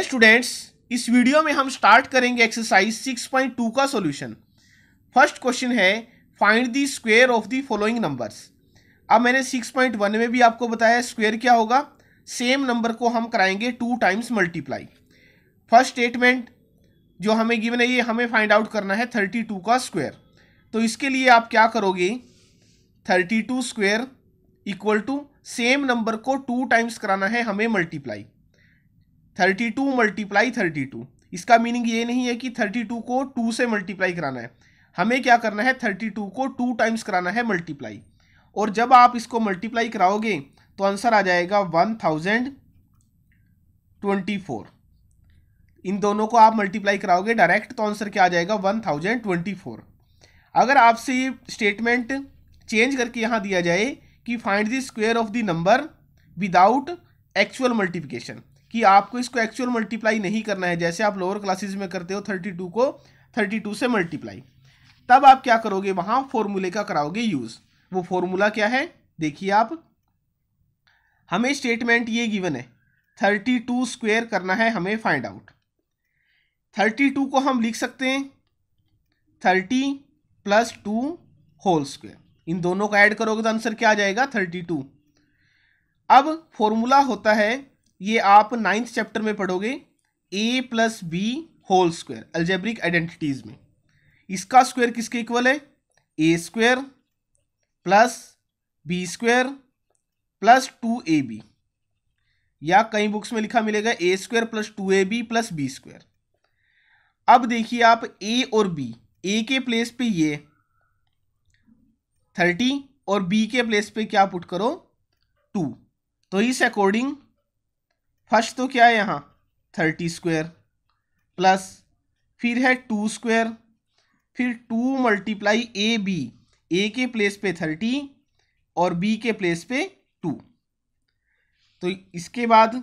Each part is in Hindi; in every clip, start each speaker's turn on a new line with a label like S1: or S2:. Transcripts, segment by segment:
S1: डियर स्टूडेंट्स इस वीडियो में हम स्टार्ट करेंगे एक्सरसाइज 6.2 का सॉल्यूशन फर्स्ट क्वेश्चन है find the square of the following numbers अब मैंने 6.1 में भी आपको बताया स्क्वेयर क्या होगा सेम नंबर को हम कराएंगे two times multiply first statement जो हमें गिवन है ये हमें फाइंड आउट करना है 32 का स्क्वेयर तो इसके लिए आप क्या करोगे 32 two equal to same number को टू टाइम्स कराना है हमें multiply thirty two multiply thirty two इसका मीनिंग ये नहीं है कि थर्टी टू को टू से मल्टीप्लाई कराना है हमें क्या करना है थर्टी टू को टू टाइम्स कराना है मल्टीप्लाई और जब आप इसको मल्टीप्लाई कराओगे तो आंसर आ जाएगा वन थाउजेंड ट्वेंटी फोर इन दोनों को आप मल्टीप्लाई कराओगे डायरेक्ट तो आंसर क्या आ जाएगा वन थाउजेंड ट्वेंटी फोर अगर आपसे ये स्टेटमेंट चेंज करके यहाँ दिया जाए कि find the square of the number without actual multiplication कि आपको इसको एक्चुअल मल्टीप्लाई नहीं करना है जैसे आप लोअर क्लासेज में करते हो थर्टी टू को थर्टी टू से मल्टीप्लाई तब आप क्या करोगे वहां फॉर्मूले का कराओगे यूज़ वो फॉर्मूला क्या है देखिए आप हमें स्टेटमेंट ये गिवन है थर्टी टू स्क्वेयर करना है हमें फाइंड आउट थर्टी टू को हम लिख सकते हैं thirty plus two whole square इन दोनों का ऐड करोगे तो आंसर क्या आ जाएगा थर्टी टू अब फॉर्मूला होता है ये आप नाइन्थ चैप्टर में पढ़ोगे A plus B whole square algebraic identities में इसका स्क्वायर किसके इक्वल है A square plus B square plus two A B या कई बुक्स में लिखा मिलेगा A square plus two A B plus B square अब देखिए आप ए और बी ए के प्लेस पे ये थर्टी और बी के प्लेस पे क्या पुट करो टू तो इस अकॉर्डिंग फर्स्ट तो क्या है यहाँ थर्टी स्क्वेयर प्लस फिर है टू स्क्वेयर फिर two multiply A B A के प्लेस पे थर्टी और बी के प्लेस पे टू तो इसके बाद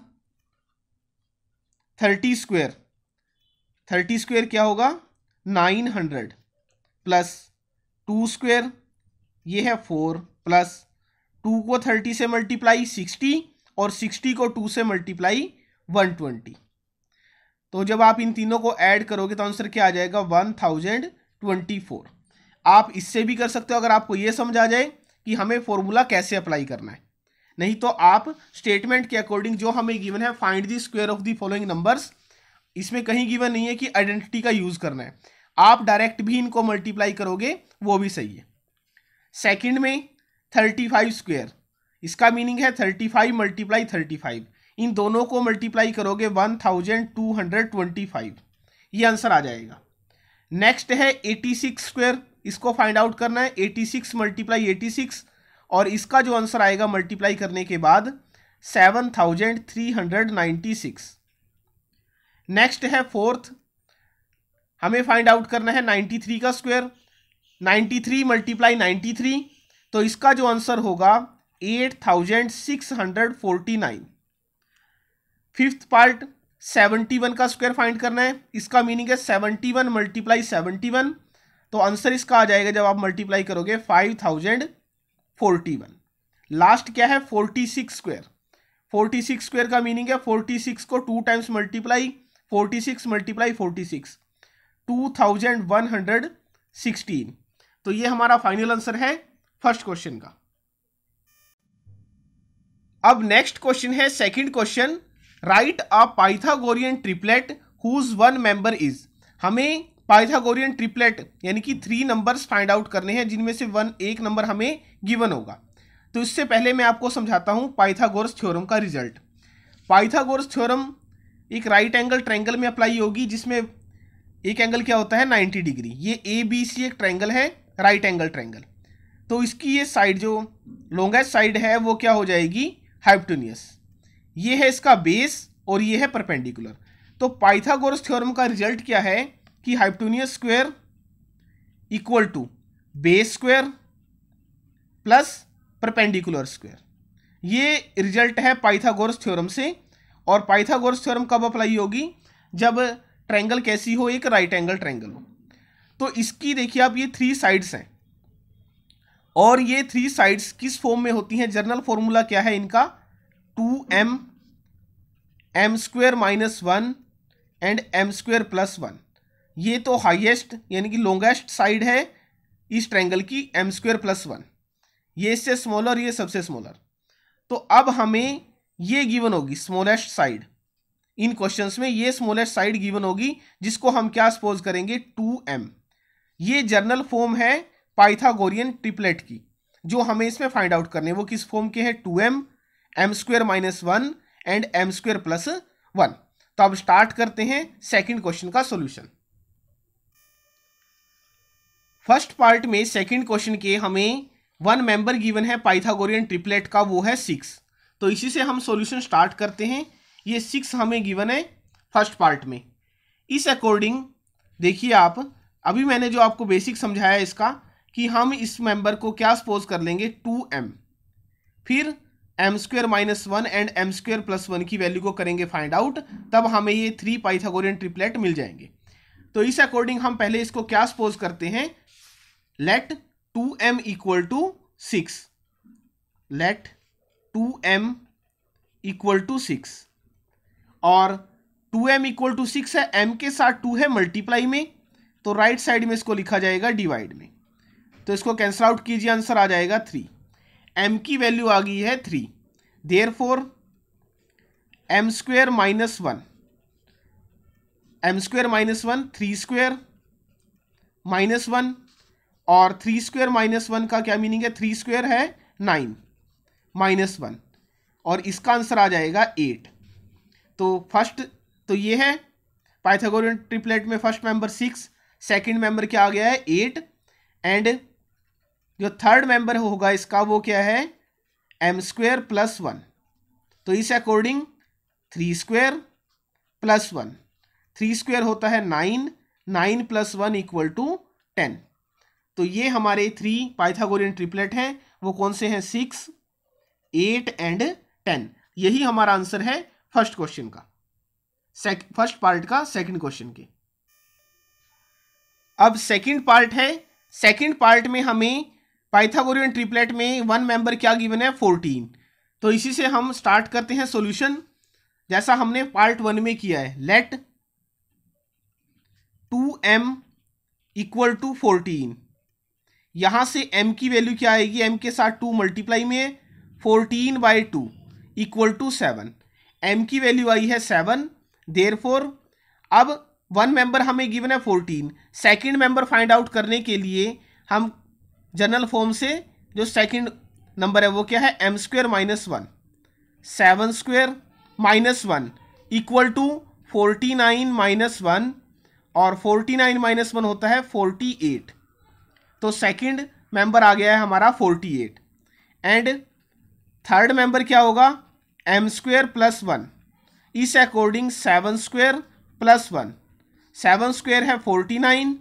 S1: थर्टी स्क्वेयर थर्टी स्क्वेयर क्या होगा nine hundred plus two square ये है फोर प्लस टू को थर्टी से मल्टीप्लाई सिक्सटी और सिक्सटी को टू से मल्टीप्लाई वन ट्वेंटी तो जब आप इन तीनों को ऐड करोगे तो आंसर क्या आ जाएगा वन थाउजेंड ट्वेंटी फोर आप इससे भी कर सकते हो अगर आपको ये समझ आ जाए कि हमें फॉर्मूला कैसे अप्लाई करना है नहीं तो आप स्टेटमेंट के अकॉर्डिंग जो हमें गिवन है find the square of the following numbers इसमें कहीं गिवन नहीं है कि आइडेंटिटी का यूज़ करना है आप डायरेक्ट भी इनको मल्टीप्लाई करोगे वो भी सही है सेकंड में थर्टी फाइव स्क्वेयर इसका मीनिंग है thirty five multiply thirty five इन दोनों को मल्टीप्लाई करोगे one thousand two hundred twenty five ये आंसर आ जाएगा नेक्स्ट है एटी सिक्स स्क्वेयर इसको फाइंड आउट करना है eighty six multiply eighty six और इसका जो आंसर आएगा मल्टीप्लाई करने के बाद seven thousand three hundred ninety six next है फोर्थ हमें फाइंड आउट करना है नाइन्टी थ्री का square ninety three multiply ninety three तो इसका जो आंसर होगा eight thousand six hundred forty nine fifth part seventy one का स्क्वायर फाइंड करना है इसका मीनिंग है seventy one multiply seventy one तो आंसर इसका आ जाएगा जब आप मल्टीप्लाई करोगे five thousand forty one last क्या है forty six square forty six square का मीनिंग है फोर्टी सिक्स को two times multiply forty six multiply forty six two thousand one hundred sixteen तो ये हमारा फाइनल आंसर है फर्स्ट क्वेश्चन का अब नेक्स्ट क्वेश्चन है second question write a Pythagorean triplet whose one member is हमें पाइथागोरियन ट्रिपलेट यानी कि थ्री नंबर्स फाइंड आउट करने हैं जिनमें से वन एक नंबर हमें गिवन होगा तो इससे पहले मैं आपको समझाता हूँ पाइथागोरस थ्योरम का रिजल्ट पाइथागोरस थ्योरम एक राइट एंगल ट्रैंगल में अप्लाई होगी जिसमें एक एंगल क्या होता है नाइन्टी डिग्री ये ए बी सी एक ट्रैंगल है राइट एंगल ट्रैंगल तो इसकी ये साइड जो लॉन्गेस्ट साइड है वो क्या हो जाएगी हाइपटोनियस ये है इसका बेस और ये है परपेंडिकुलर तो पाइथागोरस थ्योरम का रिजल्ट क्या है कि hypotenuse square equal to base square plus perpendicular square ये रिजल्ट है पाइथागोरस थ्योरम से और पाइथागोरस थ्योरम कब अप्लाई होगी जब ट्रैंगल कैसी हो एक राइट एंगल ट्रैंगल हो तो इसकी देखिए आप ये थ्री साइड्स हैं और ये थ्री साइड्स किस फॉर्म में होती हैं जर्नल फॉर्मूला क्या है इनका two M M square minus one and M square plus one ये तो हाईएस्ट यानी कि लॉन्गेस्ट साइड है इस ट्रैंगल की एम स्क्वेयर प्लस वन ये इससे स्मॉलर ये सबसे स्मॉलर तो अब हमें ये गिवन होगी स्मॉलेस्ट साइड इन क्वेश्चंस में ये स्मॉलेस्ट साइड गिवन होगी जिसको हम क्या सपोज करेंगे टू एम ये जर्नल फॉर्म है पाइथागोरियन ट्रिपलेट की जो हमें इसमें फाइंड आउट करने वो किस फॉर्म के हैं two M M square minus one and M square plus one तो अब स्टार्ट करते हैं सेकंड क्वेश्चन का सॉल्यूशन फर्स्ट पार्ट में सेकंड क्वेश्चन के हमें वन मेंबर गिवन है पाइथागोरियन ट्रिपलेट का वो है सिक्स तो इसी से हम सोल्यूशन स्टार्ट करते हैं ये सिक्स हमें गिवन है फर्स्ट पार्ट में इस अकॉर्डिंग देखिए आप अभी मैंने जो आपको बेसिक समझाया इसका कि हम इस मेंबर को क्या सपोज कर लेंगे टू एम फिर M square minus one and M square plus one की वैल्यू को करेंगे फाइंड आउट तब हमें ये थ्री पाइथागोरियन ट्रिपलेट मिल जाएंगे तो इस अकॉर्डिंग हम पहले इसको क्या सपोज करते हैं let two M equal to six let two M equal to six और two M equal to six है एम के साथ टू है मल्टीप्लाई में तो राइट right साइड में इसको लिखा जाएगा डिवाइड में तो इसको कैंसिल आउट कीजिए आंसर आ जाएगा थ्री एम की वैल्यू आ गई है three therefore M square minus one M square minus one three square minus one और थ्री स्क्वेयर माइनस वन का क्या मीनिंग है थ्री स्क्वेयर है नाइन माइनस वन और इसका आंसर आ जाएगा एट तो फर्स्ट तो ये है पाइथागोरियन ट्रिपलेट में first member six second member क्या आ गया है एट एंड जो थर्ड मेंबर होगा इसका वो क्या है एम स्क्वेयर प्लस वन तो इस according three square plus one three square होता है nine nine plus one equal to ten तो ये हमारे थ्री पाइथागोरियन ट्रिपलेट हैं वो कौन से हैं सिक्स एट एंड टेन यही हमारा आंसर है फर्स्ट क्वेश्चन का फर्स्ट पार्ट का सेकंड क्वेश्चन के अब सेकंड पार्ट है सेकंड पार्ट में हमें पाइथागोरियन ट्रिपलेट में वन मेंबर क्या गिवन है फोर्टीन तो इसी से हम स्टार्ट करते हैं सॉल्यूशन जैसा हमने पार्ट वन में किया है let two M equal to fourteen यहाँ से एम की वैल्यू क्या आएगी एम के साथ टू मल्टीप्लाई में fourteen by two equal to seven M की वैल्यू आई है सेवन देर फोर अब वन मेंबर हमें गिवन है fourteen second member find out करने के लिए हम जनरल फॉर्म से जो सेकंड नंबर है वो क्या है M square minus one seven square minus one equal to forty nine minus one और फोर्टी नाइन माइनस वन होता है फोर्टी एट तो सेकंड मेंबर आ गया है हमारा forty eight and third member क्या होगा एम स्क्वेयर प्लस वन इस according seven square plus one seven square है फोर्टी नाइन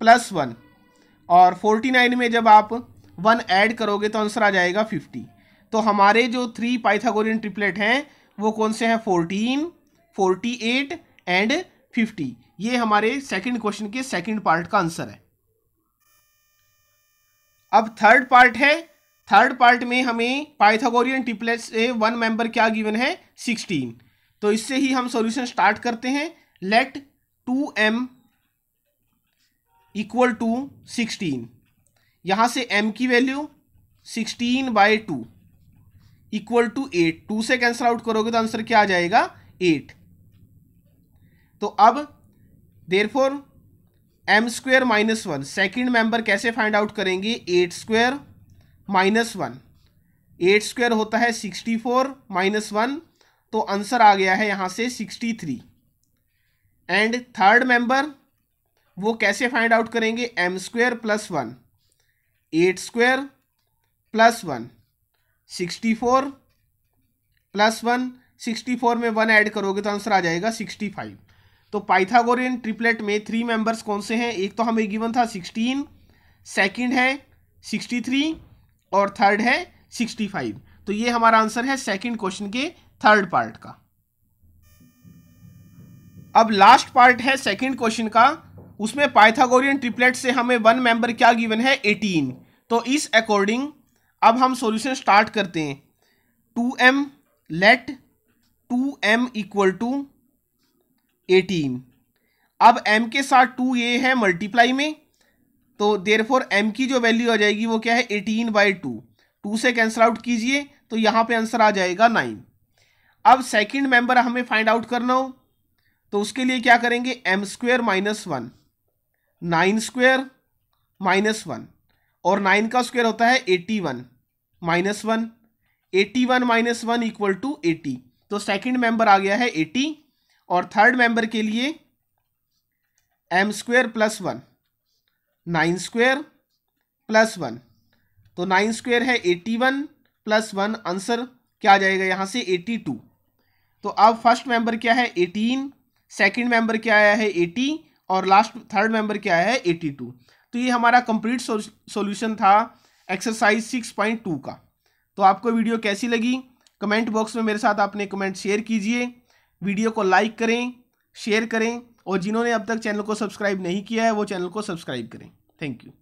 S1: प्लस वन और 49 में जब आप वन ऐड करोगे तो आंसर आ जाएगा 50 तो हमारे जो थ्री पाइथागोरियन ट्रिपलेट हैं वो कौन से हैं 14, 48 एंड 50 ये हमारे सेकंड क्वेश्चन के सेकंड पार्ट का आंसर है अब थर्ड पार्ट है थर्ड पार्ट में हमें पाइथागोरियन ट्रिपलेट से वन मेंबर क्या गिवन है 16 तो इससे ही हम सॉल्यूशन स्टार्ट करते हैं let two M equal to sixteen यहाँ से m की value sixteen by two equal to eight two से कैंसिल आउट करोगे तो आंसर क्या आ जाएगा एट तो अब therefore M square minus one second member कैसे फाइंड आउट करेंगे eight square minus one eight square होता है सिक्सटी फोर माइनस वन तो आंसर आ गया है यहाँ से sixty three and third member वो कैसे फाइंड आउट करेंगे M square plus one eight square plus one sixty four plus one sixty four में वन ऐड करोगे तो आंसर आ जाएगा सिक्सटी फाइव तो पाइथागोरियन ट्रिपलेट में थ्री मेंबर्स कौन से हैं एक तो हमें गिवन था सिक्सटीन सेकंड है सिक्सटी थ्री और थर्ड है सिक्सटी फाइव तो ये हमारा आंसर है सेकंड क्वेश्चन के थर्ड पार्ट का अब लास्ट पार्ट है सेकंड क्वेश्चन का उसमें पाइथागोरियन ट्रिपलेट से हमें वन मेंबर क्या गिवन है एटीन तो इस अकॉर्डिंग अब हम सॉल्यूशन स्टार्ट करते हैं two m let two M equal to eighteen अब m के साथ टू ये है मल्टीप्लाई में तो देर फोर एम की जो वैल्यू आ जाएगी वो क्या है एटीन बाई टू टू से कैंसिल आउट कीजिए तो यहाँ पे आंसर आ जाएगा नाइन अब सेकंड मेंबर हमें फाइंड आउट करना हो तो उसके लिए क्या करेंगे M square minus one nine square minus one और नाइन का स्क्वेयर होता है eighty one minus one eighty one minus one equal to eighty तो सेकंड मेंबर आ गया है एटी और थर्ड मेंबर के लिए M square plus one nine square plus one तो नाइन स्क्वेयर है eighty one plus one answer क्या आ जाएगा यहाँ से एटी टू तो अब फर्स्ट मेंबर क्या है एटीन सेकंड मेंबर क्या आया है एटी और लास्ट थर्ड मेंबर क्या है एटी टू तो ये हमारा कंप्लीट सॉल्यूशन था एक्सरसाइज सिक्स पॉइंट टू का तो आपको वीडियो कैसी लगी कमेंट बॉक्स में मेरे साथ आपने कमेंट शेयर कीजिए वीडियो को लाइक करें शेयर करें और जिन्होंने अब तक चैनल को सब्सक्राइब नहीं किया है वो चैनल को सब्सक्राइब करें थैंक यू